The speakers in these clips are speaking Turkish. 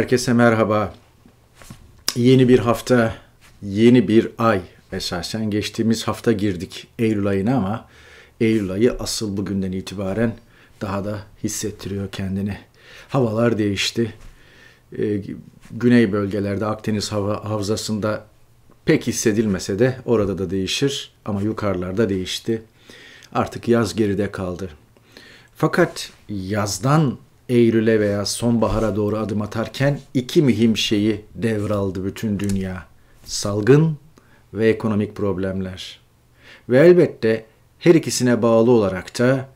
herkese merhaba. Yeni bir hafta, yeni bir ay esasen. Geçtiğimiz hafta girdik Eylül ayına ama Eylül ayı asıl bugünden itibaren daha da hissettiriyor kendini. Havalar değişti. Ee, güney bölgelerde Akdeniz hava havzasında pek hissedilmese de orada da değişir ama yukarılarda değişti. Artık yaz geride kaldı. Fakat yazdan Eylül'e veya sonbahara doğru adım atarken iki mühim şeyi devraldı bütün dünya. Salgın ve ekonomik problemler. Ve elbette her ikisine bağlı olarak da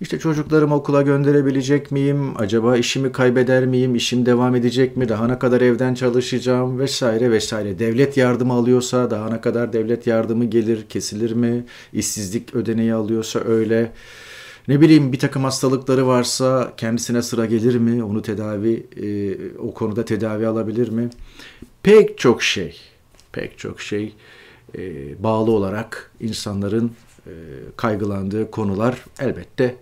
işte çocuklarımı okula gönderebilecek miyim? Acaba işimi kaybeder miyim? İşim devam edecek mi? Daha ne kadar evden çalışacağım? Vesaire vesaire. Devlet yardımı alıyorsa daha ne kadar devlet yardımı gelir, kesilir mi? İşsizlik ödeneği alıyorsa öyle. Ne bileyim bir takım hastalıkları varsa kendisine sıra gelir mi? Onu tedavi, e, o konuda tedavi alabilir mi? Pek çok şey, pek çok şey e, bağlı olarak insanların e, kaygılandığı konular elbette.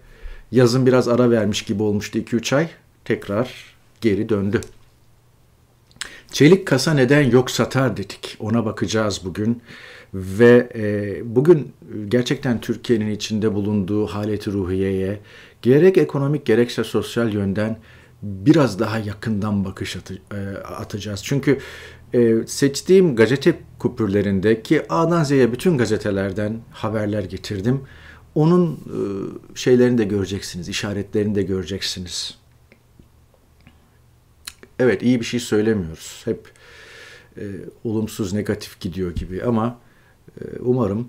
Yazın biraz ara vermiş gibi olmuştu 2-3 ay. Tekrar geri döndü. Çelik kasa neden yok satar dedik. Ona bakacağız bugün ve e, bugün gerçekten Türkiye'nin içinde bulunduğu haleti ruhiyeye gerek ekonomik gerekse sosyal yönden biraz daha yakından bakış atı, e, atacağız. Çünkü e, seçtiğim gazete kupürlerindeki A'dan Z'ye bütün gazetelerden haberler getirdim. Onun e, şeylerini de göreceksiniz, işaretlerini de göreceksiniz. Evet iyi bir şey söylemiyoruz. Hep e, olumsuz, negatif gidiyor gibi ama ee, umarım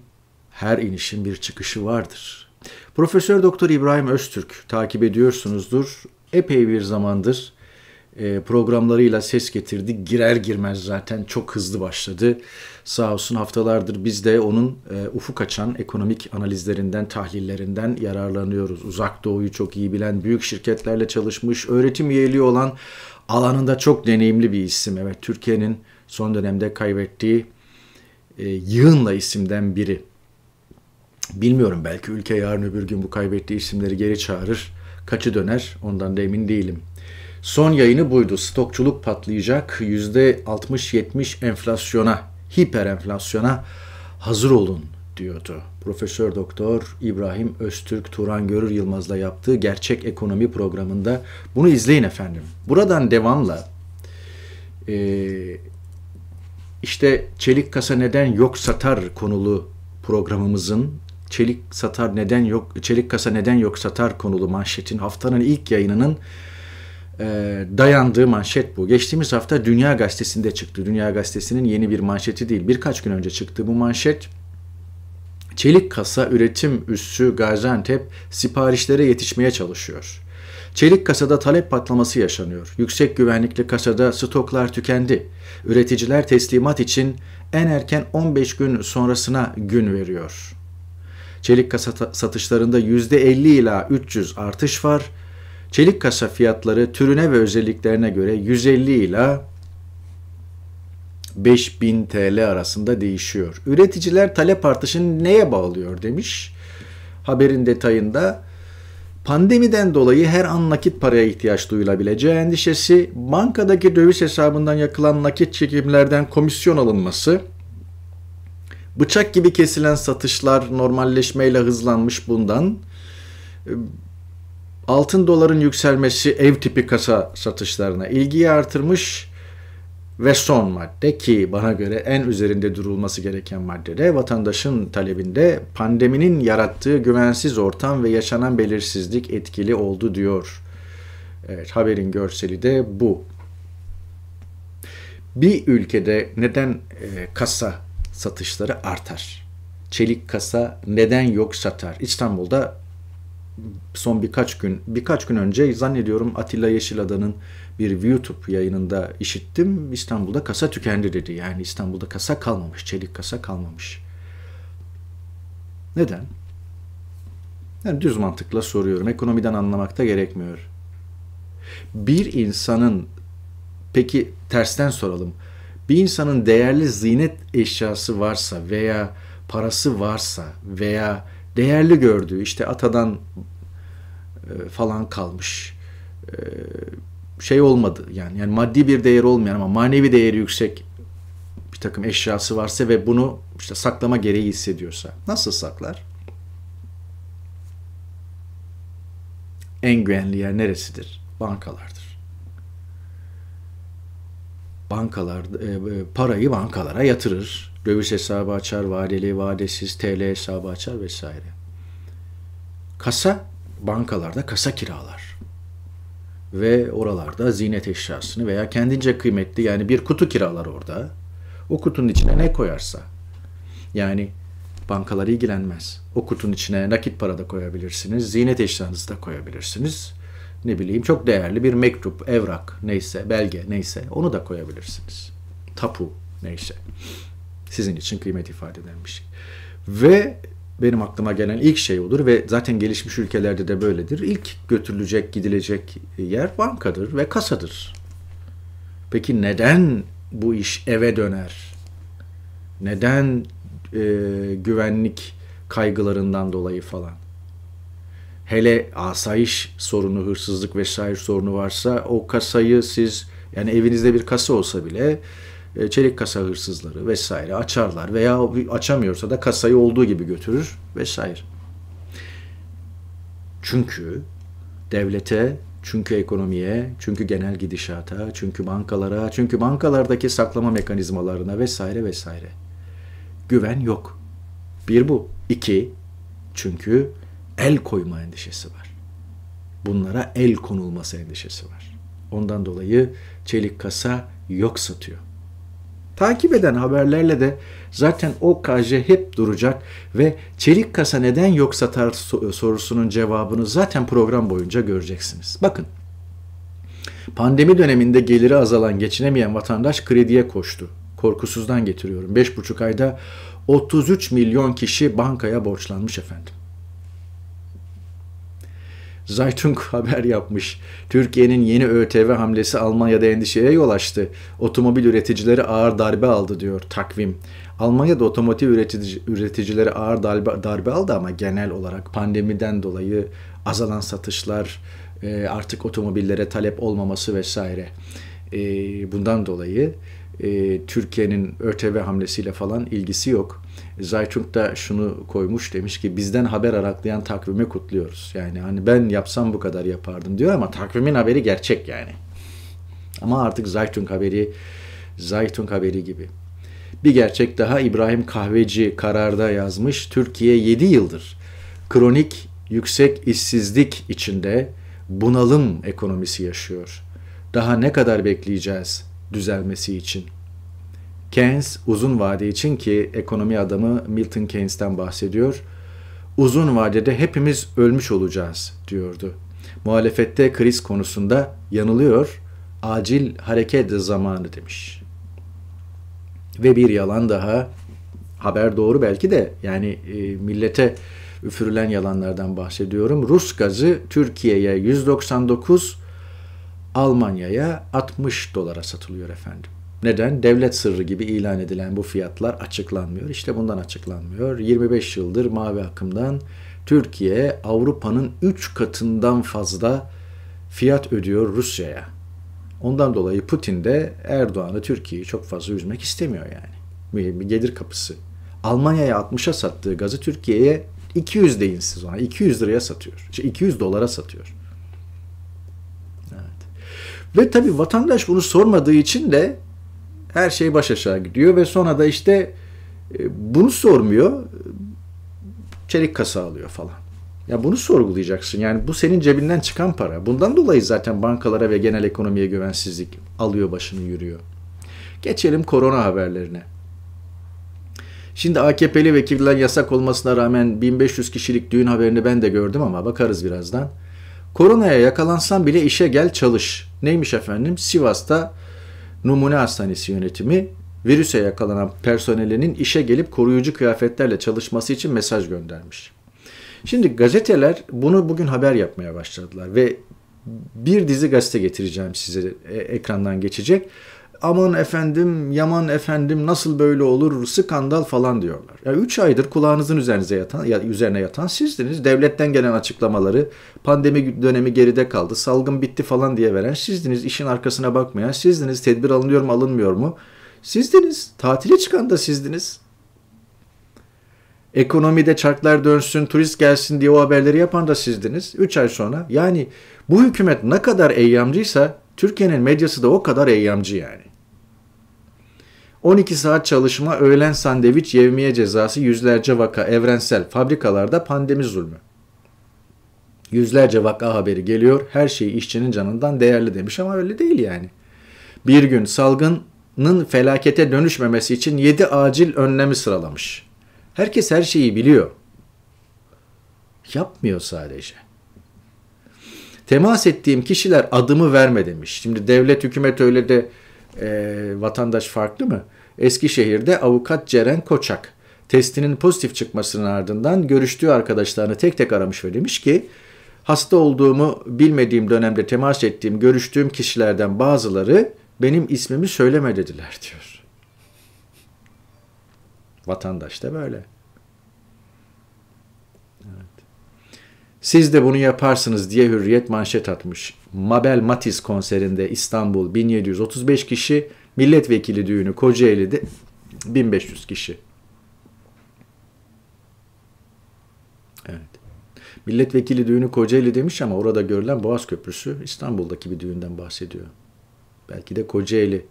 her inişin bir çıkışı vardır. Profesör Doktor İbrahim Öztürk takip ediyorsunuzdur. Epey bir zamandır e, programlarıyla ses getirdi. Girer girmez zaten çok hızlı başladı. Sağ olsun haftalardır biz de onun e, ufuk açan ekonomik analizlerinden, tahlillerinden yararlanıyoruz. Uzak Doğu'yu çok iyi bilen, büyük şirketlerle çalışmış, öğretim üyeliği olan alanında çok deneyimli bir isim. Evet Türkiye'nin son dönemde kaybettiği e, Yığınla isimden biri. Bilmiyorum belki ülke yarın öbür gün bu kaybettiği isimleri geri çağırır. Kaçı döner ondan da emin değilim. Son yayını buydu. Stokçuluk patlayacak. %60-70 enflasyona, hiper enflasyona hazır olun diyordu. Profesör Doktor İbrahim Öztürk Turan Görür Yılmaz'la yaptığı Gerçek Ekonomi programında bunu izleyin efendim. Buradan devamla e, işte çelik kasa neden yok satar konulu programımızın çelik satar neden yok çelik kasa neden yok satar konulu manşetin haftanın ilk yayınının e, dayandığı manşet bu. Geçtiğimiz hafta Dünya Gazetesi'nde çıktı. Dünya Gazetesi'nin yeni bir manşeti değil. Birkaç gün önce çıktı bu manşet. Çelik kasa üretim üssü Gaziantep siparişlere yetişmeye çalışıyor. Çelik kasada talep patlaması yaşanıyor. Yüksek güvenlikli kasada stoklar tükendi. Üreticiler teslimat için en erken 15 gün sonrasına gün veriyor. Çelik kasa satışlarında %50 ila 300 artış var. Çelik kasa fiyatları türüne ve özelliklerine göre 150 ila 5000 TL arasında değişiyor. Üreticiler talep artışını neye bağlıyor demiş. Haberin detayında Pandemiden dolayı her an nakit paraya ihtiyaç duyulabileceği endişesi, bankadaki döviz hesabından yakılan nakit çekimlerden komisyon alınması, bıçak gibi kesilen satışlar normalleşmeyle hızlanmış bundan, e, altın doların yükselmesi ev tipi kasa satışlarına ilgiyi artırmış, ve son madde ki bana göre en üzerinde durulması gereken maddede vatandaşın talebinde pandeminin yarattığı güvensiz ortam ve yaşanan belirsizlik etkili oldu diyor. Evet haberin görseli de bu. Bir ülkede neden e, kasa satışları artar? Çelik kasa neden yok satar? İstanbul'da son birkaç gün birkaç gün önce zannediyorum Atilla Yeşilada'nın bir YouTube yayınında işittim. İstanbul'da kasa tükendi dedi. Yani İstanbul'da kasa kalmamış, çelik kasa kalmamış. Neden? Yani düz mantıkla soruyorum. Ekonomiden anlamakta gerekmiyor. Bir insanın peki tersten soralım. Bir insanın değerli zinet eşyası varsa veya parası varsa veya değerli gördüğü işte atadan e, falan kalmış e, şey olmadı yani yani maddi bir değeri olmayan ama manevi değeri yüksek bir takım eşyası varsa ve bunu işte saklama gereği hissediyorsa nasıl saklar? En güvenli yer neresidir? Bankalardır bankalar e, e, parayı bankalara yatırır. Döviz hesabı açar, vadeli, vadesiz, TL hesabı açar vesaire. Kasa bankalarda kasa kiralar. Ve oralarda ziynet eşyasını veya kendince kıymetli yani bir kutu kiralar orada. O kutunun içine ne koyarsa. Yani bankalar ilgilenmez. O kutunun içine nakit para da koyabilirsiniz, ziynet eşyanızı da koyabilirsiniz ne bileyim çok değerli bir mektup, evrak neyse, belge neyse onu da koyabilirsiniz. Tapu neyse. Sizin için kıymet ifade eden bir şey. Ve benim aklıma gelen ilk şey olur ve zaten gelişmiş ülkelerde de böyledir. İlk götürülecek, gidilecek yer bankadır ve kasadır. Peki neden bu iş eve döner? Neden e, güvenlik kaygılarından dolayı falan? hele asayiş sorunu, hırsızlık vesaire sorunu varsa o kasayı siz yani evinizde bir kasa olsa bile e, çelik kasa hırsızları vesaire açarlar veya açamıyorsa da kasayı olduğu gibi götürür vesaire. Çünkü devlete, çünkü ekonomiye, çünkü genel gidişata, çünkü bankalara, çünkü bankalardaki saklama mekanizmalarına vesaire vesaire. Güven yok. Bir bu. İki, çünkü el koyma endişesi var. Bunlara el konulması endişesi var. Ondan dolayı çelik kasa yok satıyor. Takip eden haberlerle de zaten o kaje hep duracak ve çelik kasa neden yok satar sorusunun cevabını zaten program boyunca göreceksiniz. Bakın pandemi döneminde geliri azalan geçinemeyen vatandaş krediye koştu. Korkusuzdan getiriyorum. 5,5 ayda 33 milyon kişi bankaya borçlanmış efendim. Zaytung haber yapmış. Türkiye'nin yeni ÖTV hamlesi Almanya'da endişeye yol açtı. Otomobil üreticileri ağır darbe aldı diyor takvim. Almanya'da otomotiv üreticileri ağır darbe, darbe aldı ama genel olarak pandemiden dolayı azalan satışlar, e, artık otomobillere talep olmaması vesaire. E, bundan dolayı e, Türkiye'nin ÖTV hamlesiyle falan ilgisi yok. Zaytung da şunu koymuş demiş ki bizden haber araklayan takvimi kutluyoruz. Yani hani ben yapsam bu kadar yapardım diyor ama takvimin haberi gerçek yani. Ama artık Zaytung haberi Zaytung haberi gibi. Bir gerçek daha İbrahim Kahveci kararda yazmış. Türkiye 7 yıldır kronik yüksek işsizlik içinde bunalım ekonomisi yaşıyor. Daha ne kadar bekleyeceğiz? düzelmesi için. Keynes uzun vade için ki ekonomi adamı Milton Keynes'ten bahsediyor. Uzun vadede hepimiz ölmüş olacağız diyordu. Muhalefette kriz konusunda yanılıyor. Acil hareket zamanı demiş. Ve bir yalan daha haber doğru belki de yani e, millete üfürülen yalanlardan bahsediyorum. Rus gazı Türkiye'ye 199 Almanya'ya 60 dolara satılıyor efendim. Neden? Devlet sırrı gibi ilan edilen bu fiyatlar açıklanmıyor. İşte bundan açıklanmıyor. 25 yıldır mavi akımdan Türkiye Avrupa'nın 3 katından fazla fiyat ödüyor Rusya'ya. Ondan dolayı Putin de Erdoğan'ı Türkiye'yi çok fazla üzmek istemiyor yani. Bir gelir kapısı. Almanya'ya 60'a sattığı gazı Türkiye'ye 200 deyin siz ona. 200 liraya satıyor. 200 dolara satıyor. Ve tabi vatandaş bunu sormadığı için de her şey baş aşağı gidiyor ve sonra da işte e, bunu sormuyor. Çelik kasa alıyor falan. Ya bunu sorgulayacaksın. Yani bu senin cebinden çıkan para. Bundan dolayı zaten bankalara ve genel ekonomiye güvensizlik alıyor başını yürüyor. Geçelim korona haberlerine. Şimdi AKP'li vekiller yasak olmasına rağmen 1500 kişilik düğün haberini ben de gördüm ama bakarız birazdan. Koronaya yakalansan bile işe gel çalış. Neymiş efendim? Sivas'ta numune hastanesi yönetimi virüse yakalanan personelinin işe gelip koruyucu kıyafetlerle çalışması için mesaj göndermiş. Şimdi gazeteler bunu bugün haber yapmaya başladılar ve bir dizi gazete getireceğim size e, ekrandan geçecek aman efendim, yaman efendim nasıl böyle olur, skandal falan diyorlar. Ya 3 aydır kulağınızın üzerinize yatan, ya, üzerine yatan sizdiniz. Devletten gelen açıklamaları pandemi dönemi geride kaldı, salgın bitti falan diye veren sizdiniz. İşin arkasına bakmayan sizdiniz. Tedbir alınıyor mu alınmıyor mu? Sizdiniz. Tatile çıkan da sizdiniz. Ekonomide çarklar dönsün, turist gelsin diye o haberleri yapan da sizdiniz. 3 ay sonra. Yani bu hükümet ne kadar eyyamcıysa Türkiye'nin medyası da o kadar eyyamcı yani. 12 saat çalışma, öğlen sandviç, yevmiye cezası, yüzlerce vaka, evrensel, fabrikalarda pandemi zulmü. Yüzlerce vaka haberi geliyor, her şey işçinin canından değerli demiş ama öyle değil yani. Bir gün salgının felakete dönüşmemesi için 7 acil önlemi sıralamış. Herkes her şeyi biliyor. Yapmıyor sadece. Temas ettiğim kişiler adımı verme demiş. Şimdi devlet hükümet öyle de e, vatandaş farklı mı? Eskişehir'de avukat Ceren Koçak testinin pozitif çıkmasının ardından görüştüğü arkadaşlarını tek tek aramış ve demiş ki hasta olduğumu bilmediğim dönemde temas ettiğim, görüştüğüm kişilerden bazıları benim ismimi söyleme dediler diyor. Vatandaş da böyle. Siz de bunu yaparsınız diye Hürriyet manşet atmış. Mabel Matiz konserinde İstanbul 1735 kişi, milletvekili düğünü Kocaeli'de 1500 kişi. Evet. Milletvekili düğünü Kocaeli demiş ama orada görülen Boğaz Köprüsü İstanbul'daki bir düğünden bahsediyor. Belki de Kocaeli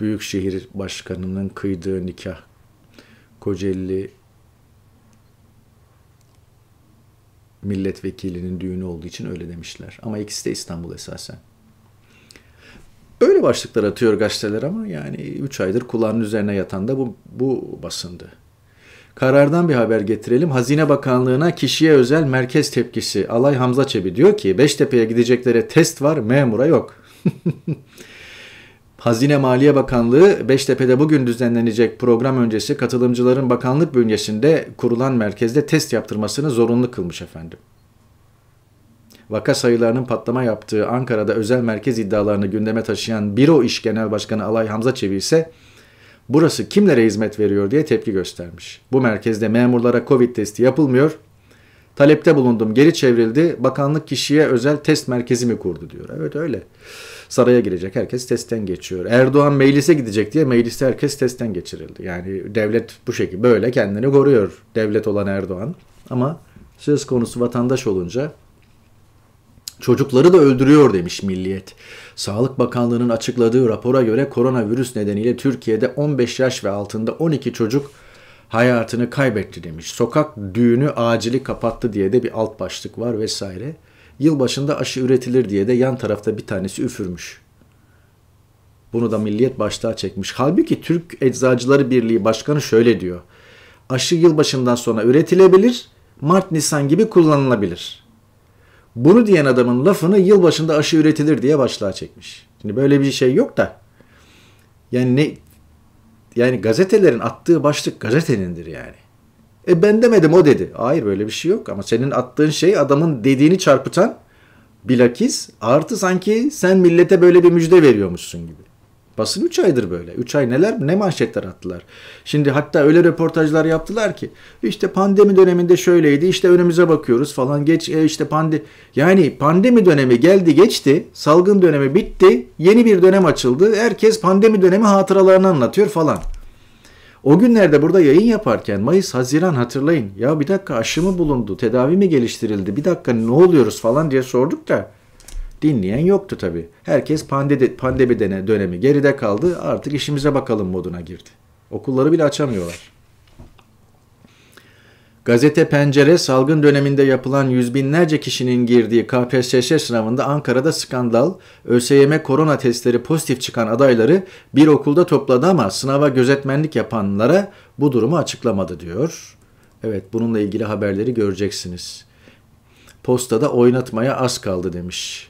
Büyükşehir Başkanı'nın kıydığı nikah. Kocaeli milletvekilinin düğünü olduğu için öyle demişler. Ama ikisi de İstanbul esasen. Böyle başlıklar atıyor gazeteler ama yani 3 aydır kulağının üzerine yatan da bu, bu basındı. Karardan bir haber getirelim. Hazine Bakanlığı'na kişiye özel merkez tepkisi. Alay Hamza Çebi diyor ki Beştepe'ye gideceklere test var memura yok. Hazine Maliye Bakanlığı Beştepe'de bugün düzenlenecek program öncesi katılımcıların bakanlık bünyesinde kurulan merkezde test yaptırmasını zorunlu kılmış efendim. Vaka sayılarının patlama yaptığı Ankara'da özel merkez iddialarını gündeme taşıyan Biro İş Genel Başkanı Alay Hamza Çevi ise burası kimlere hizmet veriyor diye tepki göstermiş. Bu merkezde memurlara Covid testi yapılmıyor, talepte bulundum geri çevrildi, bakanlık kişiye özel test merkezi mi kurdu diyor. Evet öyle saraya girecek herkes testten geçiyor. Erdoğan meclise gidecek diye mecliste herkes testten geçirildi. Yani devlet bu şekilde böyle kendini koruyor devlet olan Erdoğan. Ama söz konusu vatandaş olunca Çocukları da öldürüyor demiş Milliyet. Sağlık Bakanlığı'nın açıkladığı rapora göre koronavirüs nedeniyle Türkiye'de 15 yaş ve altında 12 çocuk hayatını kaybetti demiş. Sokak düğünü acili kapattı diye de bir alt başlık var vesaire. Yılbaşında aşı üretilir diye de yan tarafta bir tanesi üfürmüş. Bunu da milliyet başlığa çekmiş. Halbuki Türk Eczacıları Birliği Başkanı şöyle diyor. Aşı yılbaşından sonra üretilebilir, Mart-Nisan gibi kullanılabilir. Bunu diyen adamın lafını yılbaşında aşı üretilir diye başlığa çekmiş. Şimdi böyle bir şey yok da. Yani ne yani gazetelerin attığı başlık gazetenindir yani. E ben demedim o dedi. Hayır böyle bir şey yok ama senin attığın şey adamın dediğini çarpıtan bilakis artı sanki sen millete böyle bir müjde veriyormuşsun gibi. Basın 3 aydır böyle. 3 ay neler ne manşetler attılar. Şimdi hatta öyle röportajlar yaptılar ki işte pandemi döneminde şöyleydi işte önümüze bakıyoruz falan geç e, işte pandi yani pandemi dönemi geldi geçti salgın dönemi bitti yeni bir dönem açıldı herkes pandemi dönemi hatıralarını anlatıyor falan. O günlerde burada yayın yaparken Mayıs, Haziran hatırlayın. Ya bir dakika aşı mı bulundu, tedavi mi geliştirildi, bir dakika ne oluyoruz falan diye sorduk da dinleyen yoktu tabii. Herkes pandemi, pandemi dönemi geride kaldı artık işimize bakalım moduna girdi. Okulları bile açamıyorlar. Gazete Pencere salgın döneminde yapılan yüz binlerce kişinin girdiği KPSS sınavında Ankara'da skandal, ÖSYM korona testleri pozitif çıkan adayları bir okulda topladı ama sınava gözetmenlik yapanlara bu durumu açıklamadı diyor. Evet bununla ilgili haberleri göreceksiniz. Postada oynatmaya az kaldı demiş.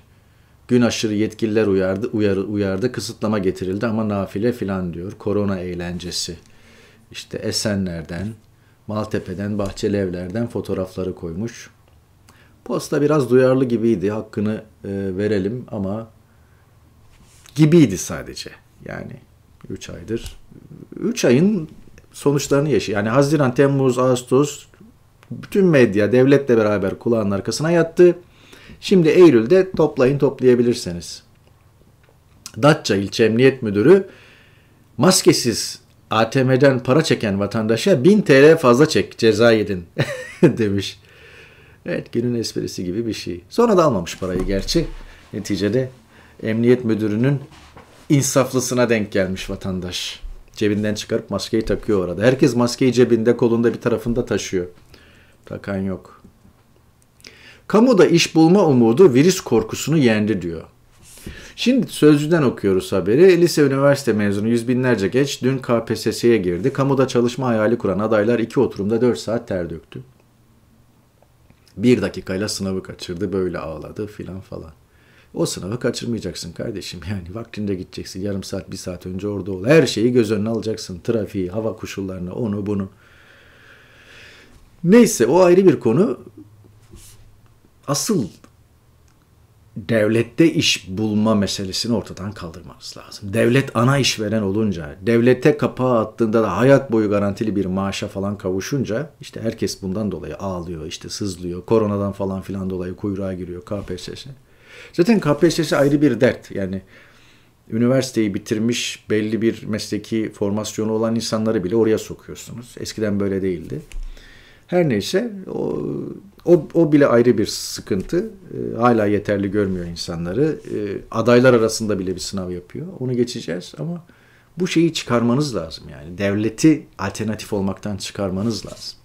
Gün aşırı yetkililer uyardı, uyarı, uyardı, kısıtlama getirildi ama nafile filan diyor. Korona eğlencesi. İşte Esenler'den, Maltepe'den, Bahçeli Evler'den fotoğrafları koymuş. Posta biraz duyarlı gibiydi. Hakkını e, verelim ama gibiydi sadece. Yani 3 aydır. 3 ayın sonuçlarını yaşıyor. Yani Haziran, Temmuz, Ağustos bütün medya devletle beraber kulağın arkasına yattı. Şimdi Eylül'de toplayın toplayabilirseniz. Datça İlçe Emniyet Müdürü maskesiz ATM'den para çeken vatandaşa 1000 TL fazla çek ceza yedin demiş. Evet günün esprisi gibi bir şey. Sonra da almamış parayı gerçi. Neticede emniyet müdürünün insaflısına denk gelmiş vatandaş. Cebinden çıkarıp maskeyi takıyor orada. Herkes maskeyi cebinde kolunda bir tarafında taşıyor. Takan yok. Kamuda iş bulma umudu virüs korkusunu yendi diyor. Şimdi Sözcü'den okuyoruz haberi. Lise üniversite mezunu yüz binlerce geç dün KPSS'ye girdi. Kamuda çalışma hayali kuran adaylar iki oturumda 4 saat ter döktü. Bir dakikayla sınavı kaçırdı böyle ağladı filan falan. O sınavı kaçırmayacaksın kardeşim. Yani vaktinde gideceksin. Yarım saat, bir saat önce orada ol. Her şeyi göz önüne alacaksın. Trafiği, hava koşullarını, onu bunu. Neyse o ayrı bir konu. Asıl devlette iş bulma meselesini ortadan kaldırmanız lazım. Devlet ana işveren olunca, devlete kapağı attığında da hayat boyu garantili bir maaşa falan kavuşunca işte herkes bundan dolayı ağlıyor, işte sızlıyor, koronadan falan filan dolayı kuyruğa giriyor KPSS. Zaten KPSS ayrı bir dert. Yani üniversiteyi bitirmiş belli bir mesleki formasyonu olan insanları bile oraya sokuyorsunuz. Eskiden böyle değildi. Her neyse o o, o bile ayrı bir sıkıntı. E, hala yeterli görmüyor insanları. E, adaylar arasında bile bir sınav yapıyor. Onu geçeceğiz ama bu şeyi çıkarmanız lazım yani. Devleti alternatif olmaktan çıkarmanız lazım.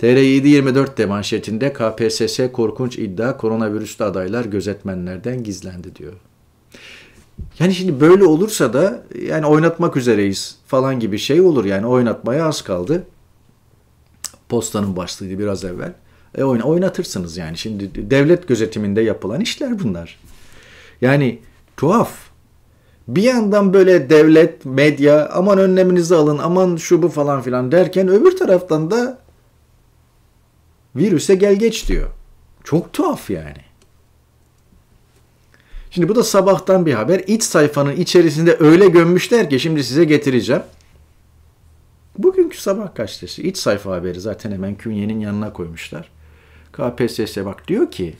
TR724 de manşetinde KPSS korkunç iddia koronavirüslü adaylar gözetmenlerden gizlendi diyor. Yani şimdi böyle olursa da yani oynatmak üzereyiz falan gibi şey olur yani oynatmaya az kaldı. Postanın başlığıydı biraz evvel e, oyna, oynatırsınız yani. Şimdi devlet gözetiminde yapılan işler bunlar. Yani tuhaf. Bir yandan böyle devlet, medya aman önleminizi alın, aman şu bu falan filan derken öbür taraftan da virüse gel geç diyor. Çok tuhaf yani. Şimdi bu da sabahtan bir haber. İç sayfanın içerisinde öyle gömmüşler ki şimdi size getireceğim. Bugünkü sabah gazetesi iç sayfa haberi zaten hemen künyenin yanına koymuşlar. KPSS bak diyor ki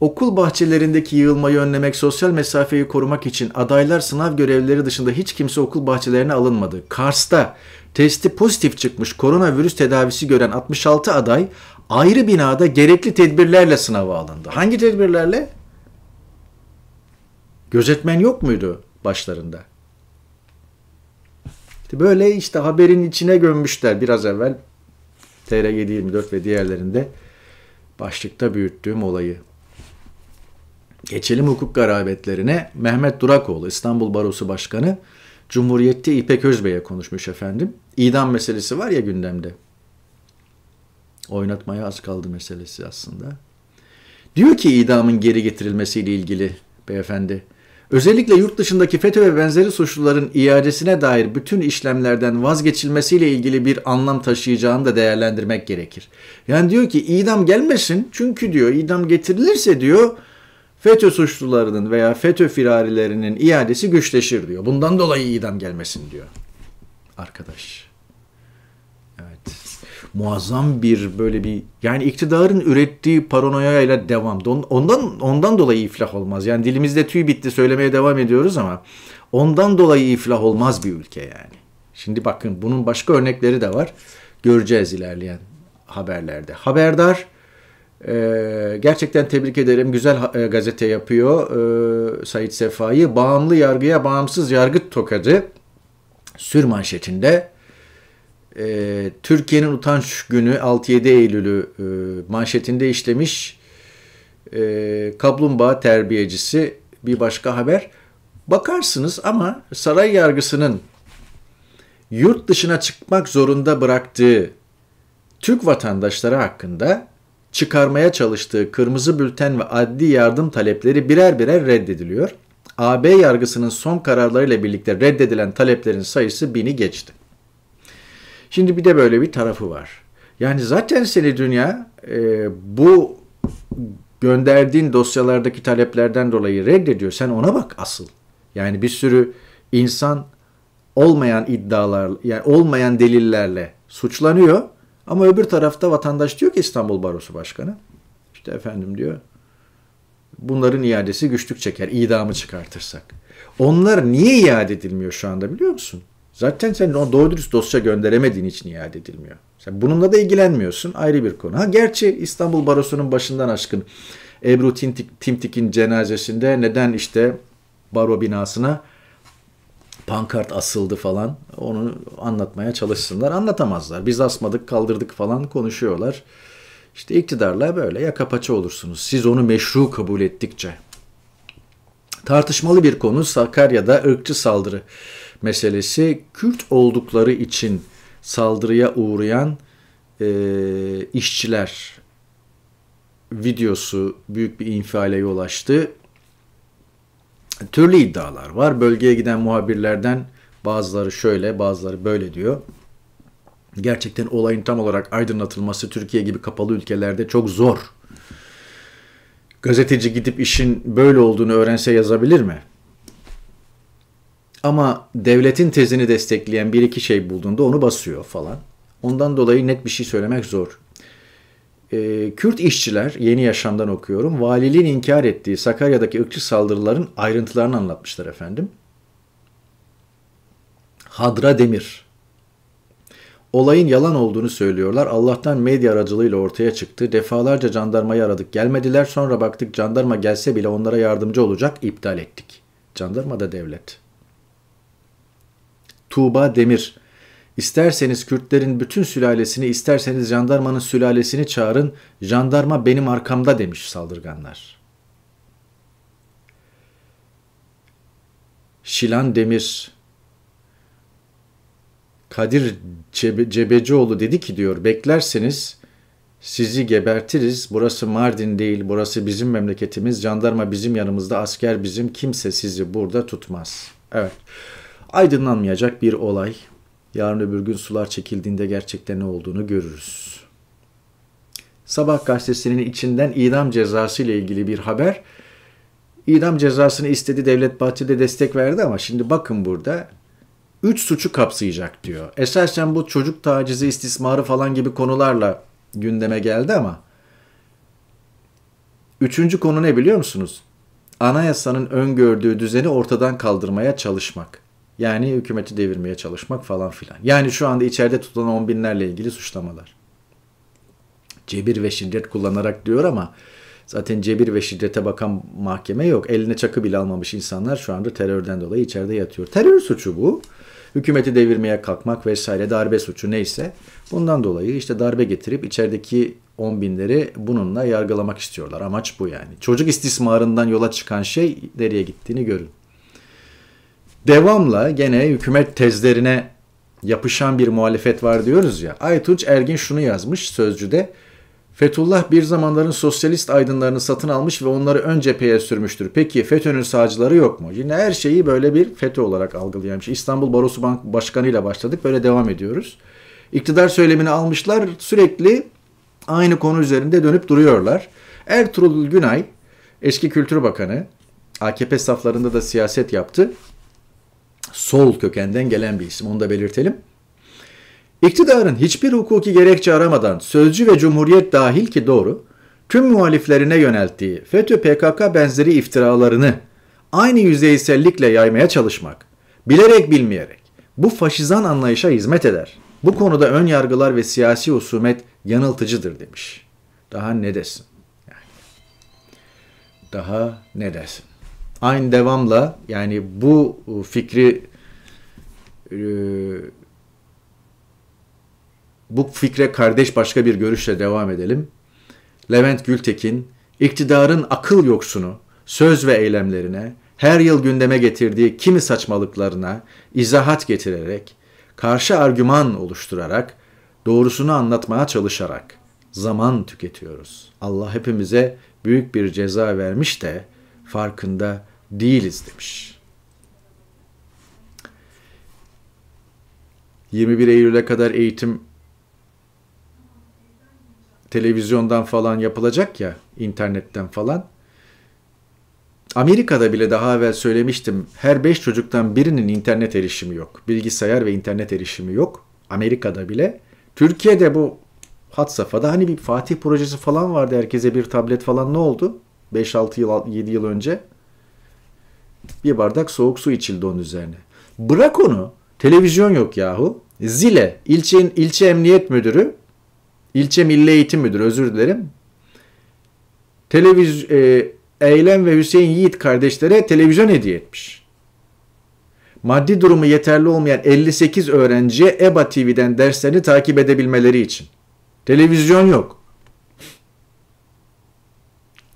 Okul bahçelerindeki yığılmayı önlemek, sosyal mesafeyi korumak için adaylar sınav görevlileri dışında hiç kimse okul bahçelerine alınmadı. Kars'ta testi pozitif çıkmış koronavirüs tedavisi gören 66 aday ayrı binada gerekli tedbirlerle sınava alındı. Hangi tedbirlerle? Gözetmen yok muydu başlarında? böyle işte haberin içine gömmüşler biraz evvel TR 724 ve diğerlerinde başlıkta büyüttüğüm olayı. Geçelim hukuk garabetlerine. Mehmet Durakoğlu, İstanbul Barosu Başkanı, Cumhuriyet'te İpek Özbey'e konuşmuş efendim. İdam meselesi var ya gündemde. Oynatmaya az kaldı meselesi aslında. Diyor ki idamın geri getirilmesiyle ilgili beyefendi. Özellikle yurt dışındaki FETÖ ve benzeri suçluların iadesine dair bütün işlemlerden vazgeçilmesiyle ilgili bir anlam taşıyacağını da değerlendirmek gerekir. Yani diyor ki idam gelmesin çünkü diyor idam getirilirse diyor FETÖ suçlularının veya FETÖ firarilerinin iadesi güçleşir diyor. Bundan dolayı idam gelmesin diyor. Arkadaş muazzam bir böyle bir yani iktidarın ürettiği paranoya ile devam. Ondan ondan dolayı iflah olmaz. Yani dilimizde tüy bitti söylemeye devam ediyoruz ama ondan dolayı iflah olmaz bir ülke yani. Şimdi bakın bunun başka örnekleri de var. Göreceğiz ilerleyen haberlerde. Haberdar ee, gerçekten tebrik ederim. Güzel e, gazete yapıyor e, Said Sefa'yı. Bağımlı yargıya bağımsız yargı tokadı. Sür manşetinde e, Türkiye'nin utanç günü 6-7 Eylül'ü e, manşetinde işlemiş e, kaplumbağa terbiyecisi bir başka haber. Bakarsınız ama saray yargısının yurt dışına çıkmak zorunda bıraktığı Türk vatandaşları hakkında çıkarmaya çalıştığı kırmızı bülten ve adli yardım talepleri birer birer reddediliyor. AB yargısının son kararlarıyla birlikte reddedilen taleplerin sayısı bini geçti. Şimdi bir de böyle bir tarafı var. Yani zaten seni dünya e, bu gönderdiğin dosyalardaki taleplerden dolayı reddediyor. Sen ona bak asıl. Yani bir sürü insan olmayan iddialar, yani olmayan delillerle suçlanıyor. Ama öbür tarafta vatandaş diyor ki İstanbul Barosu Başkanı. İşte efendim diyor bunların iadesi güçlük çeker, idamı çıkartırsak. Onlar niye iade edilmiyor şu anda biliyor musun? Zaten sen doğru dürüst dosya gönderemediğin için iade edilmiyor. Sen bununla da ilgilenmiyorsun ayrı bir konu. Ha gerçi İstanbul Barosu'nun başından aşkın Ebru Timtik'in cenazesinde neden işte baro binasına pankart asıldı falan onu anlatmaya çalışsınlar. Anlatamazlar. Biz asmadık kaldırdık falan konuşuyorlar. İşte iktidarla böyle ya kapaça olursunuz. Siz onu meşru kabul ettikçe. Tartışmalı bir konu Sakarya'da ırkçı saldırı meselesi Kürt oldukları için saldırıya uğrayan e, işçiler videosu büyük bir infiale yol açtı. Türlü iddialar var. Bölgeye giden muhabirlerden bazıları şöyle, bazıları böyle diyor. Gerçekten olayın tam olarak aydınlatılması Türkiye gibi kapalı ülkelerde çok zor. Gazeteci gidip işin böyle olduğunu öğrense yazabilir mi? Ama devletin tezini destekleyen bir iki şey bulduğunda onu basıyor falan. Ondan dolayı net bir şey söylemek zor. Ee, Kürt işçiler, yeni yaşamdan okuyorum, valiliğin inkar ettiği Sakarya'daki ırkçı saldırıların ayrıntılarını anlatmışlar efendim. Hadra Demir. Olayın yalan olduğunu söylüyorlar. Allah'tan medya aracılığıyla ortaya çıktı. Defalarca jandarmayı aradık. Gelmediler. Sonra baktık jandarma gelse bile onlara yardımcı olacak. iptal ettik. Jandarma da devlet. Tuğba Demir. İsterseniz Kürtlerin bütün sülalesini, isterseniz jandarmanın sülalesini çağırın, jandarma benim arkamda demiş saldırganlar. Şilan Demir, Kadir Cebe Cebecioğlu dedi ki diyor, beklerseniz sizi gebertiriz, burası Mardin değil, burası bizim memleketimiz, jandarma bizim yanımızda, asker bizim, kimse sizi burada tutmaz. Evet aydınlanmayacak bir olay. Yarın öbür gün sular çekildiğinde gerçekten ne olduğunu görürüz. Sabah gazetesinin içinden idam cezası ile ilgili bir haber. İdam cezasını istedi Devlet Bahçeli destek verdi ama şimdi bakın burada üç suçu kapsayacak diyor. Esasen bu çocuk tacizi, istismarı falan gibi konularla gündeme geldi ama üçüncü konu ne biliyor musunuz? Anayasanın öngördüğü düzeni ortadan kaldırmaya çalışmak. Yani hükümeti devirmeye çalışmak falan filan. Yani şu anda içeride tutulan on binlerle ilgili suçlamalar. Cebir ve şiddet kullanarak diyor ama zaten cebir ve şiddete bakan mahkeme yok. Eline çakı bile almamış insanlar şu anda terörden dolayı içeride yatıyor. Terör suçu bu. Hükümeti devirmeye kalkmak vesaire darbe suçu neyse bundan dolayı işte darbe getirip içerideki on binleri bununla yargılamak istiyorlar. Amaç bu yani. Çocuk istismarından yola çıkan şey nereye gittiğini görün. Devamla gene hükümet tezlerine yapışan bir muhalefet var diyoruz ya. Aytunç Ergin şunu yazmış sözcüde. Fethullah bir zamanların sosyalist aydınlarını satın almış ve onları ön cepheye sürmüştür. Peki FETÖ'nün sağcıları yok mu? Yine her şeyi böyle bir FETÖ olarak algılayamış. Şey. İstanbul Barosu Bank Başkanı ile başladık. Böyle devam ediyoruz. İktidar söylemini almışlar. Sürekli aynı konu üzerinde dönüp duruyorlar. Ertuğrul Günay, eski Kültür Bakanı, AKP saflarında da siyaset yaptı sol kökenden gelen bir isim. Onu da belirtelim. İktidarın hiçbir hukuki gerekçe aramadan sözcü ve cumhuriyet dahil ki doğru, tüm muhaliflerine yönelttiği FETÖ PKK benzeri iftiralarını aynı yüzeysellikle yaymaya çalışmak, bilerek bilmeyerek bu faşizan anlayışa hizmet eder. Bu konuda ön yargılar ve siyasi husumet yanıltıcıdır demiş. Daha ne desin? Yani. Daha ne desin? aynı devamla yani bu e, fikri e, bu fikre kardeş başka bir görüşle devam edelim. Levent Gültekin, iktidarın akıl yoksunu, söz ve eylemlerine, her yıl gündeme getirdiği kimi saçmalıklarına izahat getirerek, karşı argüman oluşturarak, doğrusunu anlatmaya çalışarak zaman tüketiyoruz. Allah hepimize büyük bir ceza vermiş de farkında değiliz demiş. 21 Eylül'e kadar eğitim televizyondan falan yapılacak ya, internetten falan. Amerika'da bile daha evvel söylemiştim. Her 5 çocuktan birinin internet erişimi yok. Bilgisayar ve internet erişimi yok. Amerika'da bile. Türkiye'de bu hat safhada hani bir Fatih projesi falan vardı. Herkese bir tablet falan ne oldu? 5-6 yıl 7 yıl önce bir bardak soğuk su içildi onun üzerine. Bırak onu. Televizyon yok yahu. Zile ilçenin ilçe emniyet müdürü ilçe milli eğitim müdürü özür dilerim. Televiz e, Eylem ve Hüseyin Yiğit kardeşlere televizyon hediye etmiş. Maddi durumu yeterli olmayan 58 öğrenciye EBA TV'den derslerini takip edebilmeleri için. Televizyon yok.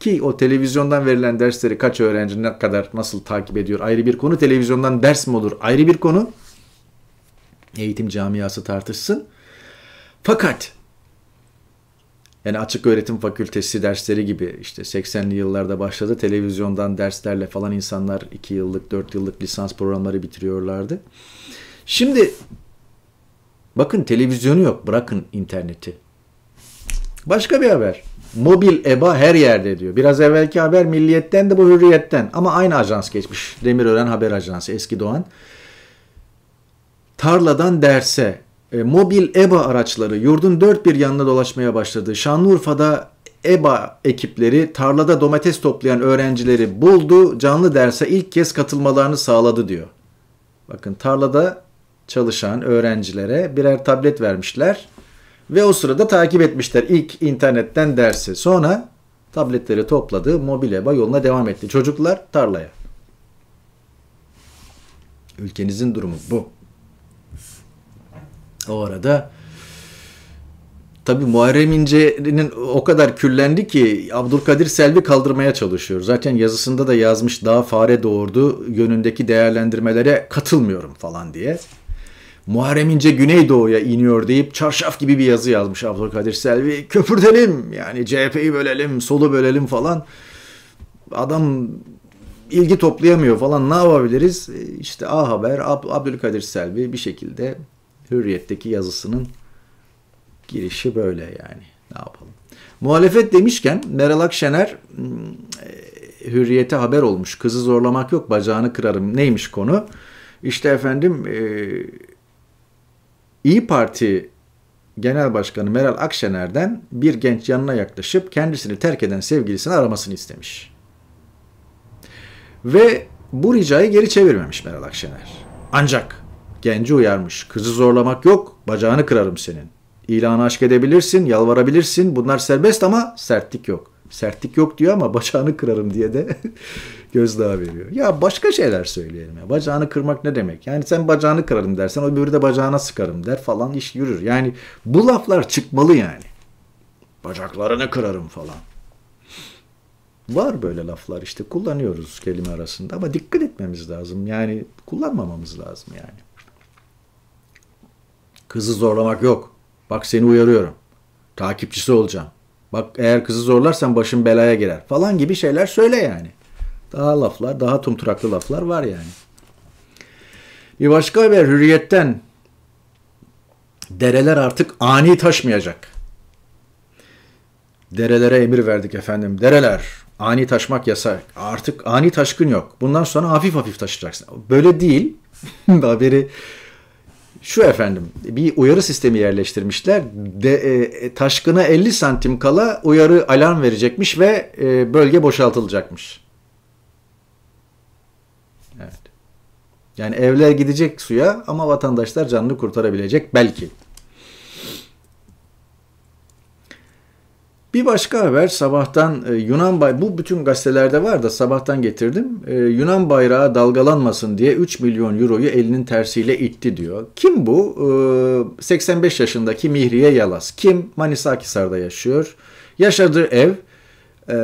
Ki o televizyondan verilen dersleri kaç öğrenci ne kadar nasıl takip ediyor ayrı bir konu. Televizyondan ders mi olur ayrı bir konu. Eğitim camiası tartışsın. Fakat yani açık öğretim fakültesi dersleri gibi işte 80'li yıllarda başladı. Televizyondan derslerle falan insanlar 2 yıllık 4 yıllık lisans programları bitiriyorlardı. Şimdi bakın televizyonu yok bırakın interneti. Başka bir haber. Mobil EBA her yerde diyor. Biraz evvelki haber milliyetten de bu hürriyetten. Ama aynı ajans geçmiş. Demirören Haber Ajansı eski doğan. Tarladan derse e, mobil EBA araçları yurdun dört bir yanına dolaşmaya başladı. Şanlıurfa'da EBA ekipleri tarlada domates toplayan öğrencileri buldu. Canlı derse ilk kez katılmalarını sağladı diyor. Bakın tarlada çalışan öğrencilere birer tablet vermişler. Ve o sırada takip etmişler ilk internetten dersi. Sonra tabletleri topladı, mobileba yoluna devam etti. Çocuklar tarlaya. Ülkenizin durumu bu. O arada tabi Muharrem İnce'nin o kadar küllendi ki Abdülkadir Selvi kaldırmaya çalışıyor. Zaten yazısında da yazmış daha fare doğurdu yönündeki değerlendirmelere katılmıyorum falan diye. Muharrem İnce Güneydoğu'ya iniyor deyip çarşaf gibi bir yazı yazmış Abdülkadir Selvi. Köpürtelim yani CHP'yi bölelim, solu bölelim falan. Adam ilgi toplayamıyor falan ne yapabiliriz? E, işte A Haber, Ab Abdülkadir Selvi bir şekilde Hürriyet'teki yazısının girişi böyle yani ne yapalım. Muhalefet demişken Meral Akşener hmm, e, Hürriyet'e haber olmuş. Kızı zorlamak yok bacağını kırarım. Neymiş konu? İşte efendim e, İyi Parti Genel Başkanı Meral Akşener'den bir genç yanına yaklaşıp kendisini terk eden sevgilisini aramasını istemiş. Ve bu ricayı geri çevirmemiş Meral Akşener. Ancak genci uyarmış. Kızı zorlamak yok, bacağını kırarım senin. İlanı aşk edebilirsin, yalvarabilirsin. Bunlar serbest ama sertlik yok sertlik yok diyor ama bacağını kırarım diye de gözdağı veriyor. Ya başka şeyler söyleyelim ya. Bacağını kırmak ne demek? Yani sen bacağını kırarım dersen o öbürü de bacağına sıkarım der falan iş yürür. Yani bu laflar çıkmalı yani. Bacaklarını kırarım falan. Var böyle laflar işte kullanıyoruz kelime arasında ama dikkat etmemiz lazım. Yani kullanmamamız lazım yani. Kızı zorlamak yok. Bak seni uyarıyorum. Takipçisi olacağım. Bak eğer kızı zorlarsan başın belaya girer falan gibi şeyler söyle yani. Daha laflar, daha tumturaklı laflar var yani. Bir başka haber hürriyetten dereler artık ani taşmayacak. Derelere emir verdik efendim. Dereler ani taşmak yasak. Artık ani taşkın yok. Bundan sonra hafif hafif taşıyacaksın. Böyle değil. Haberi şu efendim bir uyarı sistemi yerleştirmişler. De, e, taşkına 50 santim kala uyarı alarm verecekmiş ve e, bölge boşaltılacakmış. Evet. Yani evler gidecek suya ama vatandaşlar canını kurtarabilecek belki. Bir başka haber sabahtan e, Yunan bay bu bütün gazetelerde var da sabahtan getirdim. E, Yunan bayrağı dalgalanmasın diye 3 milyon euroyu elinin tersiyle itti diyor. Kim bu? E, 85 yaşındaki Mihriye Yalas. Kim? Manisa Akisar'da yaşıyor. Yaşadığı ev e,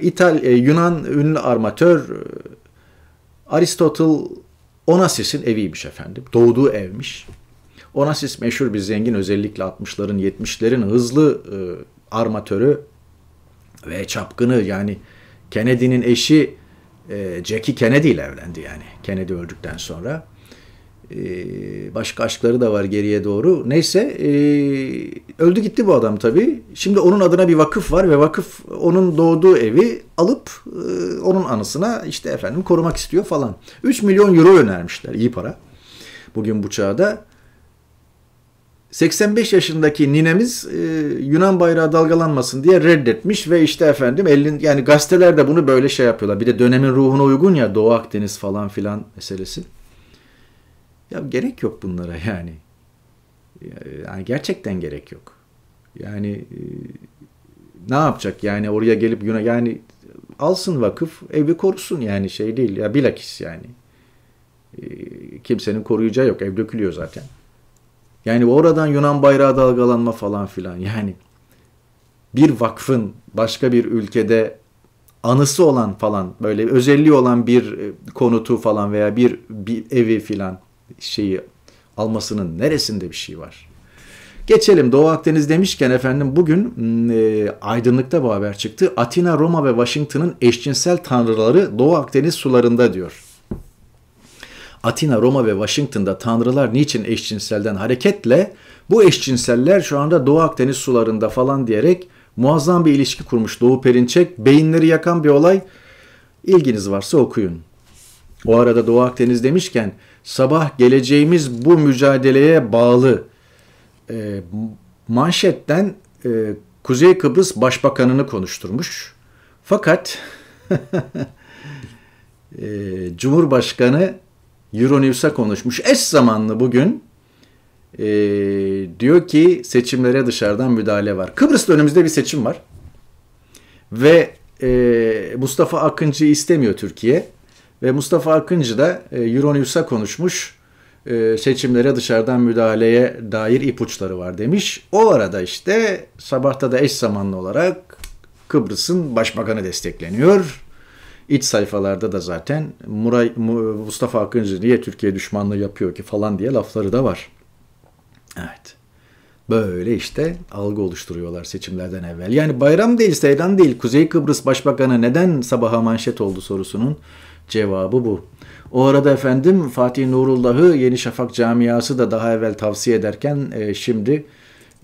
İtal e, Yunan ünlü armatör e, Aristotle Onassis'in eviymiş efendim. Doğduğu evmiş. Onassis meşhur bir zengin özellikle 60'ların 70'lerin hızlı e, armatörü ve çapkını yani Kennedy'nin eşi e, Jackie Kennedy ile evlendi yani Kennedy öldükten sonra. E, başka aşkları da var geriye doğru. Neyse e, öldü gitti bu adam tabii. Şimdi onun adına bir vakıf var ve vakıf onun doğduğu evi alıp e, onun anısına işte efendim korumak istiyor falan. 3 milyon euro önermişler iyi para. Bugün bu çağda 85 yaşındaki ninemiz e, Yunan bayrağı dalgalanmasın diye reddetmiş ve işte efendim 50 yani gazetelerde bunu böyle şey yapıyorlar. Bir de dönemin ruhuna uygun ya Doğu Akdeniz falan filan meselesi. Ya gerek yok bunlara yani. Yani gerçekten gerek yok. Yani e, ne yapacak yani oraya gelip Yunan yani alsın vakıf evi korusun yani şey değil ya bilakis yani. E, kimsenin koruyacağı yok ev dökülüyor zaten. Yani oradan Yunan bayrağı dalgalanma falan filan. Yani bir vakfın başka bir ülkede anısı olan falan böyle özelliği olan bir e, konutu falan veya bir, bir evi filan şeyi almasının neresinde bir şey var? Geçelim Doğu Akdeniz demişken efendim bugün e, aydınlıkta bu haber çıktı. Atina, Roma ve Washington'ın eşcinsel tanrıları Doğu Akdeniz sularında diyor. Atina, Roma ve Washington'da tanrılar niçin eşcinselden hareketle bu eşcinseller şu anda Doğu Akdeniz sularında falan diyerek muazzam bir ilişki kurmuş Doğu Perinçek. Beyinleri yakan bir olay. İlginiz varsa okuyun. O arada Doğu Akdeniz demişken sabah geleceğimiz bu mücadeleye bağlı e, manşetten e, Kuzey Kıbrıs Başbakanını konuşturmuş. Fakat e, Cumhurbaşkanı Euronews'a konuşmuş. Eş zamanlı bugün e, diyor ki seçimlere dışarıdan müdahale var. Kıbrıs'ta önümüzde bir seçim var. Ve e, Mustafa Akıncı istemiyor Türkiye. Ve Mustafa Akıncı da e, Euronews'a konuşmuş. E, seçimlere dışarıdan müdahaleye dair ipuçları var demiş. O arada işte sabahta da eş zamanlı olarak Kıbrıs'ın başbakanı destekleniyor iç sayfalarda da zaten Muray, Mustafa Akıncı niye Türkiye düşmanlığı yapıyor ki falan diye lafları da var. Evet. Böyle işte algı oluşturuyorlar seçimlerden evvel. Yani bayram değil, seyran değil. Kuzey Kıbrıs Başbakanı neden sabaha manşet oldu sorusunun cevabı bu. O arada efendim Fatih Nurullah'ı Yeni Şafak Camiası da daha evvel tavsiye ederken e, şimdi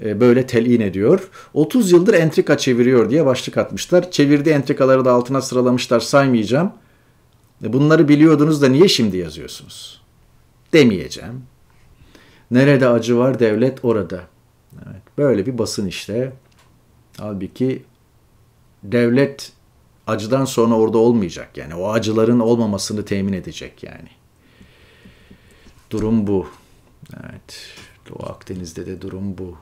e, böyle telin ediyor. 30 yıldır entrika çeviriyor diye başlık atmışlar. Çevirdiği entrikaları da altına sıralamışlar saymayacağım. E, bunları biliyordunuz da niye şimdi yazıyorsunuz? Demeyeceğim. Nerede acı var devlet orada. Evet, böyle bir basın işte. Halbuki devlet acıdan sonra orada olmayacak yani. O acıların olmamasını temin edecek yani. Durum bu. Evet. Doğu Akdeniz'de de durum bu.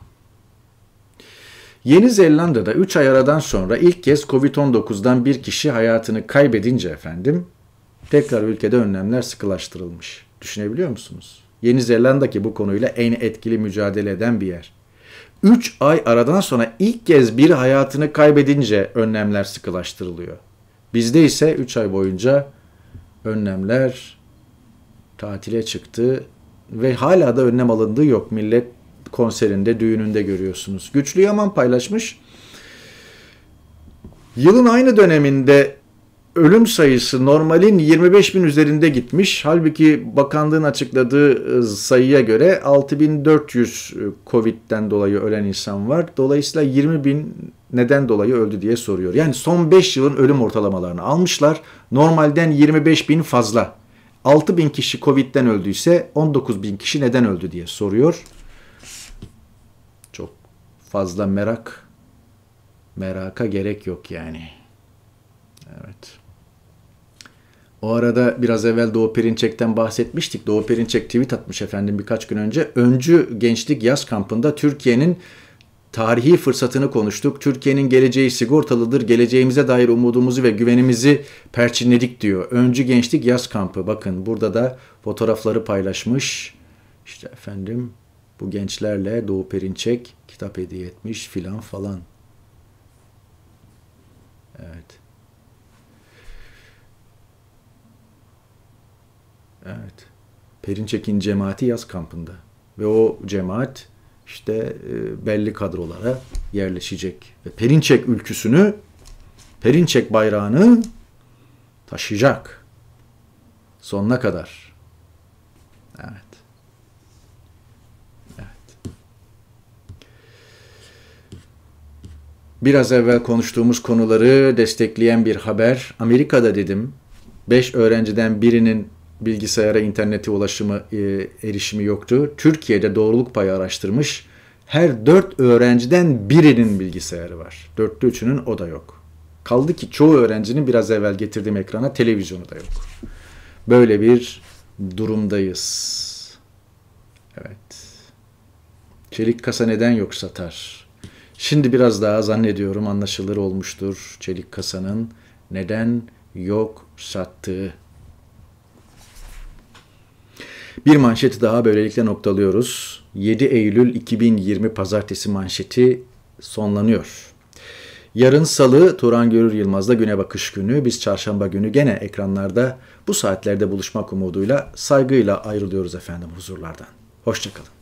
Yeni Zelanda'da 3 ay aradan sonra ilk kez Covid-19'dan bir kişi hayatını kaybedince efendim tekrar ülkede önlemler sıkılaştırılmış. Düşünebiliyor musunuz? Yeni Zelanda ki bu konuyla en etkili mücadele eden bir yer. 3 ay aradan sonra ilk kez bir hayatını kaybedince önlemler sıkılaştırılıyor. Bizde ise 3 ay boyunca önlemler tatile çıktı ve hala da önlem alındığı yok. Millet konserinde, düğününde görüyorsunuz. Güçlü Yaman paylaşmış. Yılın aynı döneminde ölüm sayısı normalin 25 bin üzerinde gitmiş. Halbuki bakanlığın açıkladığı e, sayıya göre 6400 e, Covid'den dolayı ölen insan var. Dolayısıyla 20 bin neden dolayı öldü diye soruyor. Yani son 5 yılın ölüm ortalamalarını almışlar. Normalden 25 bin fazla. 6 bin kişi Covid'den öldüyse 19 bin kişi neden öldü diye soruyor fazla merak meraka gerek yok yani. Evet. O arada biraz evvel Doğu Perinçek'ten bahsetmiştik. Doğu Perinçek tweet atmış efendim birkaç gün önce. Öncü Gençlik Yaz Kampı'nda Türkiye'nin tarihi fırsatını konuştuk. Türkiye'nin geleceği sigortalıdır. Geleceğimize dair umudumuzu ve güvenimizi perçinledik diyor. Öncü Gençlik Yaz Kampı. Bakın burada da fotoğrafları paylaşmış. İşte efendim bu gençlerle Doğu Perinçek kitap hediye etmiş filan falan. Evet. Evet. Perinçek'in cemaati yaz kampında. Ve o cemaat işte e, belli kadrolara yerleşecek. Ve Perinçek ülküsünü, Perinçek bayrağını taşıyacak. Sonuna kadar. Evet. Biraz evvel konuştuğumuz konuları destekleyen bir haber. Amerika'da dedim 5 öğrenciden birinin bilgisayara, internete ulaşımı, e, erişimi yoktu. Türkiye'de doğruluk payı araştırmış. Her 4 öğrenciden birinin bilgisayarı var. 4'te 3'ünün o da yok. Kaldı ki çoğu öğrencinin biraz evvel getirdiğim ekrana televizyonu da yok. Böyle bir durumdayız. Evet. Çelik kasa neden yok satar? Şimdi biraz daha zannediyorum anlaşılır olmuştur çelik kasanın neden yok sattığı. Bir manşeti daha böylelikle noktalıyoruz. 7 Eylül 2020 pazartesi manşeti sonlanıyor. Yarın salı Turan Görür Yılmaz'da güne bakış günü. Biz çarşamba günü gene ekranlarda bu saatlerde buluşmak umuduyla saygıyla ayrılıyoruz efendim huzurlardan. Hoşçakalın.